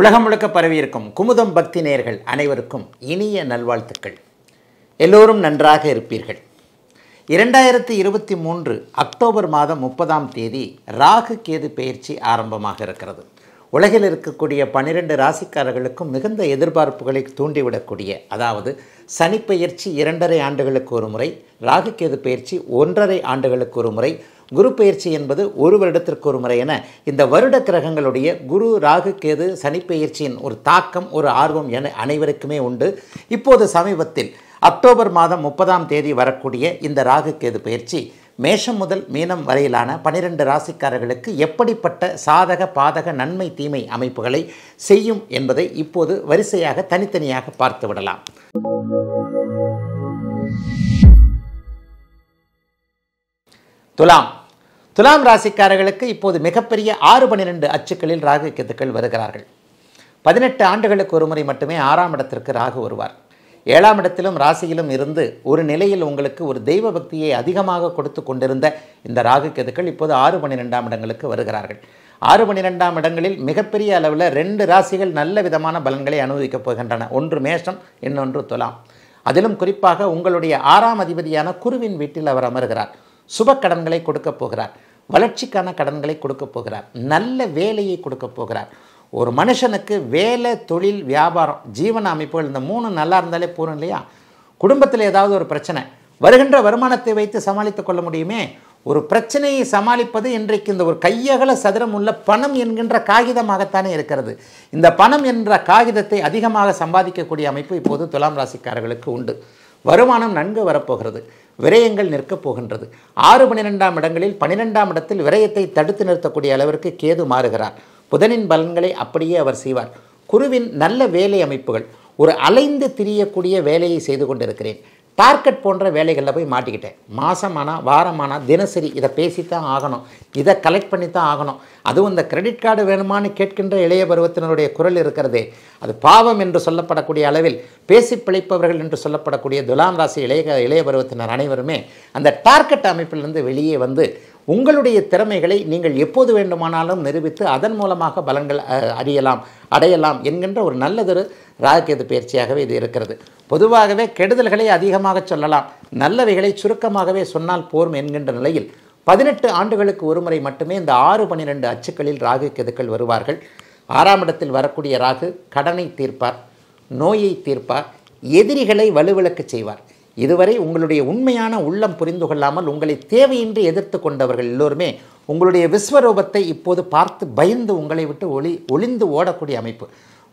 உலகம் முழுக்க பரவியிருக்கும் குமுதம் பக்தி நேர்கள் அனைவருக்கும் இனிய நல்வாழ்த்துக்கள் எல்லோரும் நன்றாக இருப்பீர்கள் இரண்டாயிரத்தி இருபத்தி மூன்று அக்டோபர் மாதம் முப்பதாம் தேதி ராகு கேது பயிற்சி ஆரம்பமாக இருக்கிறது உலகில் இருக்கக்கூடிய பன்னிரண்டு ராசிக்காரர்களுக்கும் மிகுந்த எதிர்பார்ப்புகளை தூண்டிவிடக்கூடிய அதாவது சனிப்பெயர்ச்சி இரண்டரை ஆண்டுகளுக்கு ஒரு முறை ராகுக்கேது பயிற்சி ஒன்றரை ஆண்டுகளுக்கு ஒரு முறை குரு பயிற்சி என்பது ஒரு வருடத்திற்கு ஒரு முறை என இந்த வருட கிரகங்களுடைய குரு ராகு கேது சனி ஒரு தாக்கம் ஒரு ஆர்வம் என அனைவருக்குமே உண்டு இப்போது சமீபத்தில் அக்டோபர் மாதம் முப்பதாம் தேதி வரக்கூடிய இந்த ராகு கேது பயிற்சி மேஷம் முதல் மீனம் வரையிலான பனிரெண்டு ராசிக்காரர்களுக்கு எப்படிப்பட்ட சாதக பாதக நன்மை தீமை அமைப்புகளை செய்யும் என்பதை இப்போது வரிசையாக தனித்தனியாக பார்த்து விடலாம் துலாம் துலாம் ராசிக்காரர்களுக்கு இப்போது மிகப்பெரிய ஆறு பனிரெண்டு அச்சுக்களில் ராகு கெத்துக்கள் வருகிறார்கள் பதினெட்டு ஆண்டுகளுக்கு ஒரு முறை மட்டுமே ஆறாம் இடத்திற்கு ராகு வருவார் ஏழாம் இடத்திலும் ராசியிலும் இருந்து ஒரு நிலையில் உங்களுக்கு ஒரு தெய்வ பக்தியை அதிகமாக கொடுத்து கொண்டிருந்த இந்த ராகு கெதுக்கள் இப்போது ஆறு பன்னிரெண்டாம் இடங்களுக்கு வருகிறார்கள் ஆறு பன்னிரெண்டாம் இடங்களில் மிகப்பெரிய அளவில் ரெண்டு ராசிகள் நல்ல விதமான பலன்களை அனுபவிக்கப் போகின்றன ஒன்று மேஷம் இன்னொன்று துலாம் அதிலும் குறிப்பாக உங்களுடைய ஆறாம் அதிபதியான குருவின் வீட்டில் அவர் அமர்கிறார் சுப கடன்களை கொடுக்கப் போகிறார் வளர்ச்சிக்கான கடன்களை கொடுக்கப் போகிறார் நல்ல வேலையை கொடுக்கப் போகிறார் ஒரு மனுஷனுக்கு வேலை தொழில் வியாபாரம் ஜீவன அமைப்புகள் இந்த மூணு நல்லா இருந்தாலே போகும் இல்லையா குடும்பத்தில் ஏதாவது ஒரு பிரச்சனை வருகின்ற வருமானத்தை வைத்து சமாளித்து கொள்ள முடியுமே ஒரு பிரச்சனையை சமாளிப்பது இன்றைக்கு இந்த ஒரு கையகல சதுரம் உள்ள பணம் என்கின்ற காகிதமாகத்தானே இருக்கிறது இந்த பணம் என்ற காகிதத்தை அதிகமாக சம்பாதிக்கக்கூடிய அமைப்பு இப்போது துலாம் ராசிக்காரர்களுக்கு உண்டு வருமானம் நன்கு வரப்போகிறது விரயங்கள் நிற்கப் போகின்றது ஆறு பன்னிரெண்டாம் இடங்களில் பன்னிரெண்டாம் இடத்தில் விரயத்தை தடுத்து நிறுத்தக்கூடிய அளவிற்கு கேது மாறுகிறார் புதனின் பலன்களை அப்படியே அவர் செய்வார் குருவின் நல்ல வேலை அமைப்புகள் ஒரு அலைந்து திரியக்கூடிய வேலையை செய்து கொண்டிருக்கிறேன் டார்கெட் போன்ற வேலைகளில் போய் மாட்டிக்கிட்டேன் மாதமானா வாரமானா தினசரி இதை பேசித்தான் ஆகணும் இதை கலெக்ட் பண்ணி தான் ஆகணும் அதுவும் இந்த கிரெடிட் கார்டு வேணுமான்னு கேட்கின்ற இளைய பருவத்தினருடைய குரல் இருக்கிறதே அது பாவம் என்று சொல்லப்படக்கூடிய அளவில் பேசி பிழைப்பவர்கள் என்று சொல்லப்படக்கூடிய துலாம் ராசி இளைய இளைய பருவத்தினர் அனைவருமே அந்த டார்கெட் அமைப்பிலிருந்து வெளியே வந்து உங்களுடைய திறமைகளை நீங்கள் எப்போது வேண்டுமானாலும் நிரூபித்து அதன் மூலமாக பலன்கள் அறியலாம் அடையலாம் என்கின்ற ஒரு நல்லதொரு ராகக்கேது பயிற்சியாகவே இது இருக்கிறது பொதுவாகவே கெடுதல்களை அதிகமாக சொல்லலாம் நல்லவைகளை சுருக்கமாகவே சொன்னால் போரும் என்கின்ற நிலையில் பதினெட்டு ஆண்டுகளுக்கு ஒருமுறை மட்டுமே இந்த ஆறு பன்னிரெண்டு அச்சுக்களில் ராகு கெதுக்கள் வருவார்கள் ஆறாம் இடத்தில் வரக்கூடிய ராகு கடனை தீர்ப்பார் நோயை தீர்ப்பார் எதிரிகளை வலுவிளக்கு செய்வார் இதுவரை உங்களுடைய உண்மையான உள்ளம் புரிந்து கொள்ளாமல் உங்களை தேவையின்றி எதிர்த்து கொண்டவர்கள் எல்லோருமே உங்களுடைய விஸ்வரூபத்தை இப்போது பார்த்து பயந்து உங்களை விட்டு ஒளி ஒளிந்து ஓடக்கூடிய அமைப்பு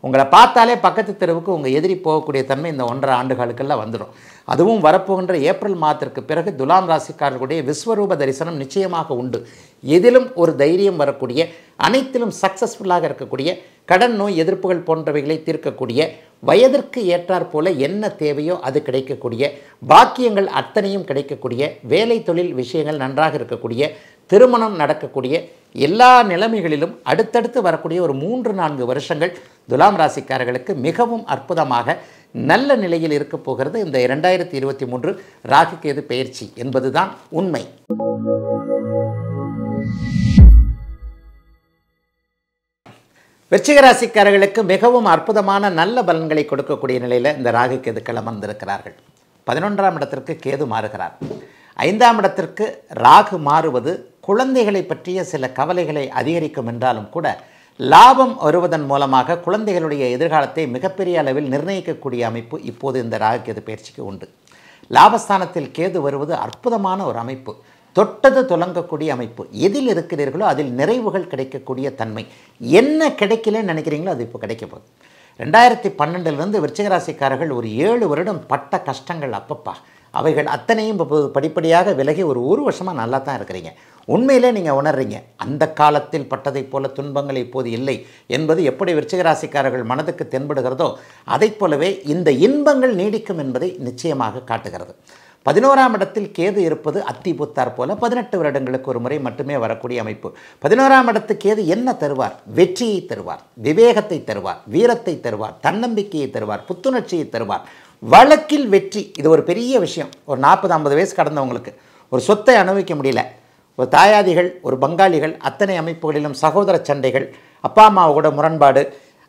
உங்களை பார்த்தாலே பக்கத்து தெருவுக்கு உங்கள் எதிரி போகக்கூடிய தன்மை இந்த ஒன்றரை ஆண்டுகளுக்கெல்லாம் வந்துடும் அதுவும் வரப்போகின்ற ஏப்ரல் மாதத்திற்கு பிறகு துலாம் ராசிக்காரர்களுடைய விஸ்வரூப தரிசனம் நிச்சயமாக உண்டு எதிலும் ஒரு தைரியம் வரக்கூடிய அனைத்திலும் சக்ஸஸ்ஃபுல்லாக இருக்கக்கூடிய கடன் நோய் எதிர்ப்புகள் போன்றவைகளை தீர்க்கக்கூடிய வயதிற்கு ஏற்றாற் போல என்ன தேவையோ அது கிடைக்கக்கூடிய பாக்கியங்கள் அத்தனையும் கிடைக்கக்கூடிய வேலை தொழில் விஷயங்கள் நன்றாக இருக்கக்கூடிய திருமணம் நடக்கக்கூடிய எல்லா நிலைமைகளிலும் அடுத்தடுத்து வரக்கூடிய ஒரு மூன்று நான்கு வருஷங்கள் துலாம் ராசிக்காரர்களுக்கு மிகவும் அற்புதமாக நல்ல நிலையில் இருக்க போகிறது இந்த இரண்டாயிரத்தி இருபத்தி மூன்று ராகுக்கேது பயிற்சி என்பதுதான் உண்மை வெற்றிகராசிக்காரர்களுக்கு மிகவும் அற்புதமான நல்ல பலன்களை கொடுக்கக்கூடிய நிலையில் இந்த ராகு கேதுக்கள் அமர்ந்திருக்கிறார்கள் பதினொன்றாம் இடத்திற்கு கேது மாறுகிறார் ஐந்தாம் இடத்திற்கு ராகு மாறுவது குழந்தைகளை பற்றிய சில கவலைகளை அதிகரிக்கும் என்றாலும் கூட லாபம் வருவதன் மூலமாக குழந்தைகளுடைய எதிர்காலத்தை மிகப்பெரிய அளவில் நிர்ணயிக்கக்கூடிய அமைப்பு இப்போது இந்த ராகு கேது பயிற்சிக்கு உண்டு லாபஸ்தானத்தில் கேது வருவது அற்புதமான ஒரு அமைப்பு தொட்டது துலங்கக்கூடிய அமைப்பு எதில் இருக்கிறீர்களோ அதில் நிறைவுகள் கிடைக்கக்கூடிய தன்மை என்ன கிடைக்கலன்னு நினைக்கிறீங்களோ அது இப்போ கிடைக்க போகுது ரெண்டாயிரத்தி பன்னெண்டுலேருந்து விருச்சிகராசிக்காரர்கள் ஒரு ஏழு வருடம் பட்ட கஷ்டங்கள் அப்பப்பா அவைகள் அத்தனையும் இப்போ படிப்படியாக விலகி ஒரு ஒரு வருஷமாக நல்லா தான் இருக்கிறீங்க உண்மையிலே நீங்கள் உணர்றீங்க அந்த காலத்தில் பட்டதைப் போல துன்பங்கள் இப்போது இல்லை என்பது எப்படி விருச்சிகராசிக்காரர்கள் மனதுக்கு தென்படுகிறதோ அதைப் போலவே இந்த இன்பங்கள் நீடிக்கும் என்பதை நிச்சயமாக காட்டுகிறது பதினோராம் இடத்தில் கேது இருப்பது அத்தி புத்தார் போல பதினெட்டு வருடங்களுக்கு ஒரு முறை மட்டுமே வரக்கூடிய அமைப்பு பதினோராம் இடத்து கேது என்ன தருவார் வெற்றியை தருவார் விவேகத்தை தருவார் வீரத்தை தருவார் தன்னம்பிக்கையை தருவார் புத்துணர்ச்சியை தருவார் வழக்கில் வெற்றி இது ஒரு பெரிய விஷயம் ஒரு நாற்பது ஐம்பது வயசு கடந்தவங்களுக்கு ஒரு சொத்தை அனுபவிக்க முடியல ஒரு தாயாதிகள் ஒரு பங்காளிகள் அத்தனை அமைப்புகளிலும் சகோதர சண்டைகள் அப்பா அம்மாவோட முரண்பாடு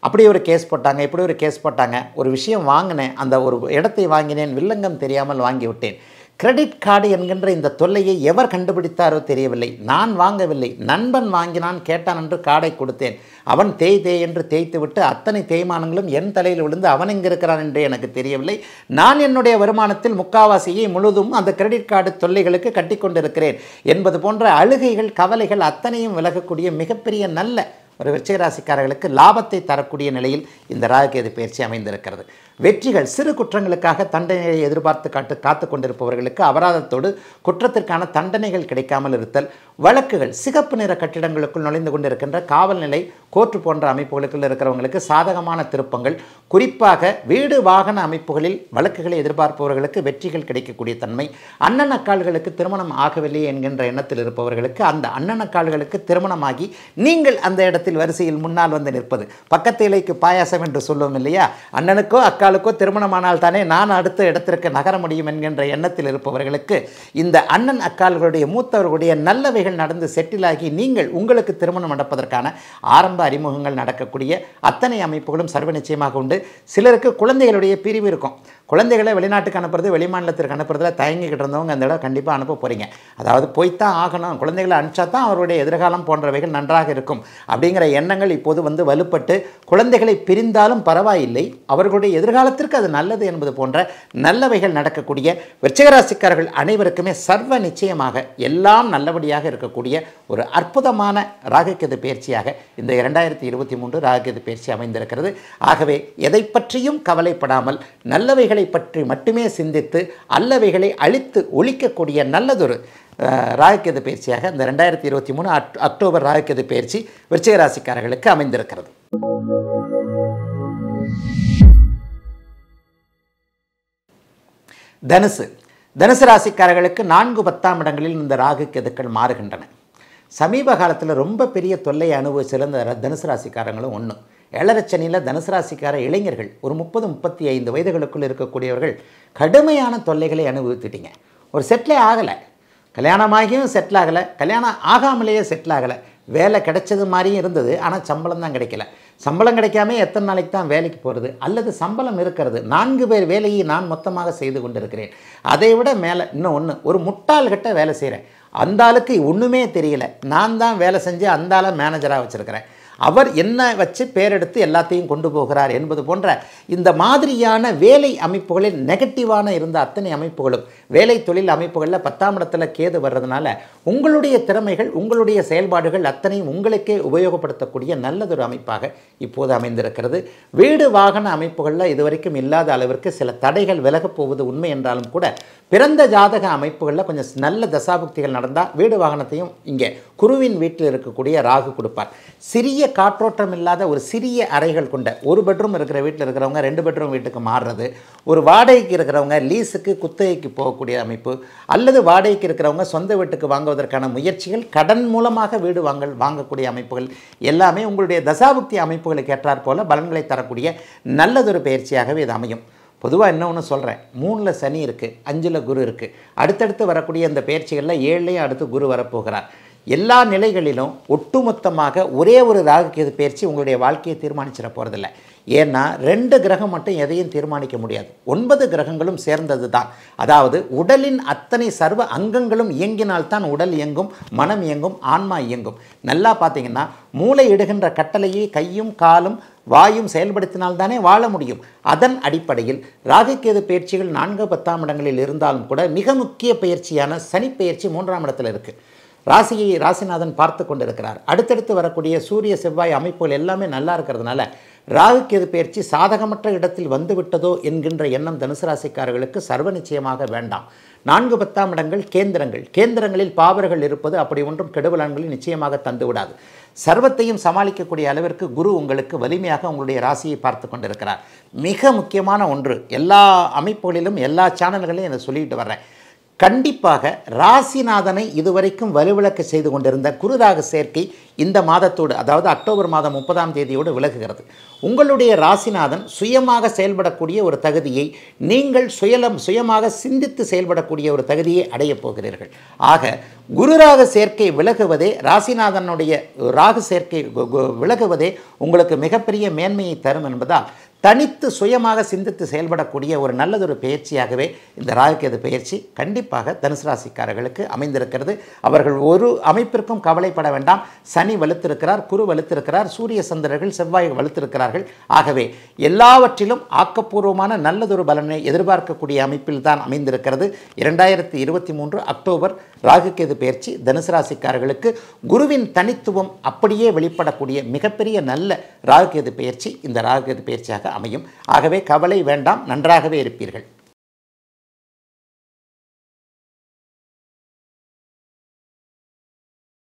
அப்படி ஒரு கேஸ் போட்டாங்க இப்படி ஒரு கேஸ் போட்டாங்க ஒரு விஷயம் வாங்கினேன் அந்த ஒரு இடத்தை வாங்கினேன் வில்லங்கம் தெரியாமல் வாங்கிவிட்டேன் கிரெடிட் கார்டு என்கின்ற இந்த தொல்லையை எவர் கண்டுபிடித்தாரோ தெரியவில்லை நான் வாங்கவில்லை நண்பன் வாங்கினான் கேட்டான் என்று கார்டை கொடுத்தேன் அவன் தேய் தேய் என்று தேய்த்து விட்டு அத்தனை தேய்மானங்களும் என் தலையில் விழுந்து அவன் இங்கே இருக்கிறான் என்று எனக்கு தெரியவில்லை நான் என்னுடைய வருமானத்தில் முக்காவாசியை முழுதும் அந்த கிரெடிட் கார்டு தொல்லைகளுக்கு கட்டி கொண்டிருக்கிறேன் என்பது போன்ற அழுகைகள் கவலைகள் அத்தனையும் விலகக்கூடிய மிகப்பெரிய நல்ல ஒரு விருச்சிகராசிக்காரர்களுக்கு லாபத்தை தரக்கூடிய நிலையில் இந்த ராகுகேது பயிற்சி அமைந்திருக்கிறது வெற்றிகள் சிறு குற்றங்களுக்காக தண்டனையை எதிர்பார்த்து காட்டு காத்து கொண்டிருப்பவர்களுக்கு அபராதத்தோடு குற்றத்திற்கான தண்டனைகள் கிடைக்காமல் இருத்தல் வழக்குகள் சிகப்பு நிற கட்டிடங்களுக்குள் நுழைந்து கொண்டிருக்கின்ற காவல்நிலை கோர்ட்டு போன்ற அமைப்புகளுக்குள் இருக்கிறவங்களுக்கு சாதகமான திருப்பங்கள் குறிப்பாக வீடு வாகன அமைப்புகளில் வழக்குகளை எதிர்பார்ப்பவர்களுக்கு வெற்றிகள் கிடைக்கக்கூடிய தன்மை அண்ணன் அக்கால்களுக்கு திருமணம் ஆகவில்லை என்கின்ற எண்ணத்தில் இருப்பவர்களுக்கு அந்த அண்ணன் அக்கால்களுக்கு திருமணமாகி நீங்கள் அந்த இடத்தில் வரிசையில் முன்னால் வந்து நிற்பது பக்கத்து இலைக்கு பாயாசம் என்று சொல்லுவோம் இல்லையா அண்ணனுக்கோ அக்கால் அக்காளுக்கோ திருமணமானால் தானே நான் அடுத்த இடத்திற்கு நகர முடியும் என்கின்ற எண்ணத்தில் இருப்பவர்களுக்கு இந்த அண்ணன் அக்கால்களுடைய மூத்தவர்களுடைய நல்லவைகள் நடந்து செட்டிலாகி நீங்கள் உங்களுக்கு திருமணம் நடப்பதற்கான ஆரம்ப அறிமுகங்கள் நடக்கக்கூடிய அத்தனை அமைப்புகளும் சர்வ நிச்சயமாக உண்டு சிலருக்கு குழந்தைகளுடைய பிரிவு இருக்கும் குழந்தைகளை வெளிநாட்டுக்கு அனுப்புறது வெளிமாநிலத்திற்கு அனுப்புறதுல தயங்கிக்கிட்டு இருந்தவங்க அந்த இடம் கண்டிப்பாக அனுப்ப போகிறீங்க அதாவது போய்த்தான் ஆகணும் குழந்தைகளை அனுப்பிச்சா தான் அவருடைய எதிர்காலம் போன்றவைகள் நன்றாக இருக்கும் அப்படிங்கிற எண்ணங்கள் இப்போது வந்து வலுப்பட்டு குழந்தைகளை பிரிந்தாலும் பரவாயில்லை அவர்களுடைய எதிர் எதிர்காலத்திற்கு அது நல்லது என்பது போன்ற நல்லவைகள் நடக்கக்கூடிய விருச்சிகராசிக்காரர்கள் அனைவருக்குமே சர்வ நிச்சயமாக எல்லாம் நல்லபடியாக இருக்கக்கூடிய ஒரு அற்புதமான ராகுக்கெது பயிற்சியாக இந்த இரண்டாயிரத்தி இருபத்தி மூன்று ராகுக்கெது பயிற்சி அமைந்திருக்கிறது ஆகவே எதை பற்றியும் கவலைப்படாமல் நல்லவைகளை பற்றி மட்டுமே சிந்தித்து அல்லவைகளை அழித்து ஒழிக்கக்கூடிய நல்லதொரு ராகுக்கெது பயிற்சியாக இந்த ரெண்டாயிரத்தி இருபத்தி மூணு அக்டோபர் ராகுக்கெது பயிற்சி விருச்சிகராசிக்காரர்களுக்கு அமைந்திருக்கிறது தனுசு தனுசு ராசிக்காரர்களுக்கு நான்கு பத்தாம் இடங்களில் இந்த ராகு கெதுக்கள் மாறுகின்றன சமீப காலத்தில் ரொம்ப பெரிய தொல்லை அனுபவிச்சிருந்த இந்த தனுசு ராசிக்காரங்களும் ஒன்று ஏழரச்சனியில் தனுசு ராசிக்கார இளைஞர்கள் ஒரு முப்பது முப்பத்தி ஐந்து வயதுகளுக்குள் இருக்கக்கூடியவர்கள் கடுமையான தொல்லைகளை அனுபவித்துட்டீங்க ஒரு செட்டிலே ஆகலை கல்யாணமாகியும் செட்டில் ஆகலை கல்யாணம் ஆகாமலேயே செட்டில் ஆகலை வேலை கிடைச்சது மாதிரியும் இருந்தது ஆனால் சம்பளம் தான் கிடைக்கல சம்பளம் கிடைக்காம எத்தனை நாளைக்கு தான் வேலைக்கு போகிறது அல்லது சம்பளம் இருக்கிறது நான்கு பேர் வேலையை நான் மொத்தமாக செய்து கொண்டிருக்கிறேன் அதை விட மேலே இன்னும் ஒன்று ஒரு முட்டாள்கிட்ட வேலை செய்கிறேன் அந்த ஆளுக்கு ஒன்றுமே தெரியல நான் தான் வேலை செஞ்சு அந்த ஆளை மேனேஜராக வச்சுருக்கிறேன் அவர் என்ன வச்சு பேரெடுத்து எல்லாத்தையும் கொண்டு போகிறார் என்பது போன்ற இந்த மாதிரியான வேலை அமைப்புகளில் நெகட்டிவான இருந்த அத்தனை அமைப்புகளும் வேலை தொழில் அமைப்புகளில் பத்தாம் இடத்துல கேது வர்றதுனால உங்களுடைய திறமைகள் உங்களுடைய செயல்பாடுகள் அத்தனையும் உங்களுக்கே உபயோகப்படுத்தக்கூடிய நல்லதொரு அமைப்பாக இப்போது அமைந்திருக்கிறது வீடு வாகன அமைப்புகளில் இதுவரைக்கும் இல்லாத அளவிற்கு சில தடைகள் விலகப் போவது உண்மை என்றாலும் கூட பிறந்த ஜாதக அமைப்புகளில் கொஞ்சம் நல்ல தசாபுக்திகள் நடந்தால் வீடு வாகனத்தையும் இங்கே குருவின் வீட்டில் இருக்கக்கூடிய ராகு கொடுப்பார் சிறிய காற்றோட்டம் இல்லாத ஒரு சிறிய அறைகள் கொண்ட ஒரு பெட்ரூம் இருக்கிற வீட்டில் இருக்கிறவங்க ரெண்டு பெட்ரூம் வீட்டுக்கு மாறுறது ஒரு வாடகைக்கு இருக்கிறவங்க லீஸுக்கு குத்தகைக்கு போகக்கூடிய அமைப்பு அல்லது வாடகைக்கு இருக்கிறவங்க சொந்த வீட்டுக்கு வாங்குவதற்கான முயற்சிகள் கடன் மூலமாக வீடு வாங்க வாங்கக்கூடிய அமைப்புகள் எல்லாமே உங்களுடைய தசாபுக்தி அமைப்புகளுக்கு ஏற்றாற் போல பலன்களை தரக்கூடிய நல்லதொரு பயிற்சியாகவே இது அமையும் பொதுவாக என்ன ஒன்று சொல்கிறேன் மூணில் சனி இருக்குது அஞ்சில் குரு இருக்குது அடுத்தடுத்து வரக்கூடிய அந்த பயிற்சிகளில் ஏழுலேயும் அடுத்து குரு வரப்போகிறார் எல்லா நிலைகளிலும் ஒட்டுமொத்தமாக ஒரே ஒரு ராகுக்கேது பயிற்சி உங்களுடைய வாழ்க்கையை தீர்மானிச்சிட போகிறதில்ல ஏன்னா ரெண்டு கிரகம் மட்டும் எதையும் தீர்மானிக்க முடியாது ஒன்பது கிரகங்களும் சேர்ந்தது தான் அதாவது உடலின் அத்தனை சர்வ அங்கங்களும் இயங்கினால்தான் உடல் இயங்கும் மனம் இயங்கும் ஆன்மா இயங்கும் நல்லா பார்த்தீங்கன்னா மூளை இடுகின்ற கட்டளையை கையும் காலும் வாயும் செயல்படுத்தினால்தானே வாழ முடியும் அதன் அடிப்படையில் ராகுக்கேது பயிற்சிகள் நான்கு பத்தாம் இடங்களில் இருந்தாலும் கூட மிக முக்கிய பயிற்சியான சனி பயிற்சி மூன்றாம் இடத்தில் இருக்குது ராசியை ராசிநாதன் பார்த்து கொண்டிருக்கிறார் அடுத்தடுத்து வரக்கூடிய சூரிய செவ்வாய் அமைப்புகள் எல்லாமே நல்லா இருக்கிறதுனால ராகு கேது பயிற்சி சாதகமற்ற இடத்தில் வந்துவிட்டதோ என்கின்ற எண்ணம் தனுசு ராசிக்காரர்களுக்கு சர்வ நிச்சயமாக வேண்டாம் நான்கு பத்தாம் இடங்கள் கேந்திரங்கள் கேந்திரங்களில் பாவர்கள் இருப்பது அப்படி ஒன்றும் கெடுபலன்களை நிச்சயமாக தந்துவிடாது சர்வத்தையும் சமாளிக்கக்கூடிய அளவிற்கு குரு உங்களுக்கு வலிமையாக உங்களுடைய ராசியை பார்த்து கொண்டிருக்கிறார் மிக முக்கியமான ஒன்று எல்லா அமைப்புகளிலும் எல்லா சேனல்களையும் இதை சொல்லிட்டு வர்றேன் கண்டிப்பாக ராசிநாதனை இதுவரைக்கும் வலுவிளக்க செய்து கொண்டிருந்த ராக சேர்க்கை இந்த மாதத்தோடு அதாவது அக்டோபர் மாதம் முப்பதாம் தேதியோடு விலகுகிறது உங்களுடைய ராசிநாதன் சுயமாக செயல்படக்கூடிய ஒரு தகுதியை நீங்கள் சுயலம் சுயமாக சிந்தித்து செயல்படக்கூடிய ஒரு தகுதியை அடையப் போகிறீர்கள் ஆக குருராக சேர்க்கை விலகுவதே ராசிநாதனுடைய ராகு சேர்க்கை விலகுவதே உங்களுக்கு மிகப்பெரிய மேன்மையை தரும் என்பதால் தனித்து சுயமாக சிந்தித்து செயல்படக்கூடிய ஒரு நல்லதொரு பயிற்சியாகவே இந்த ராகுகேது பயிற்சி கண்டிப்பாக தனுசு ராசிக்காரர்களுக்கு அமைந்திருக்கிறது அவர்கள் ஒரு அமைப்பிற்கும் கவலைப்பட வேண்டாம் சனி வலுத்திருக்கிறார் குரு வலுத்திருக்கிறார் சூரிய சந்திரர்கள் செவ்வாய் வலுத்திருக்கிறார்கள் ஆகவே எல்லாவற்றிலும் ஆக்கப்பூர்வமான நல்லதொரு பலனை எதிர்பார்க்கக்கூடிய அமைப்பில் தான் அமைந்திருக்கிறது இரண்டாயிரத்தி இருபத்தி மூன்று அக்டோபர் ராகுகேது பயிற்சி தனுசு ராசிக்காரர்களுக்கு குருவின் தனித்துவம் அப்படியே வெளிப்படக்கூடிய மிகப்பெரிய நல்ல ராகுகேது பயிற்சி இந்த ராகுகேது பயிற்சியாக அமையும் ஆகவே கவலை வேண்டாம் நன்றாகவே இருப்பீர்கள்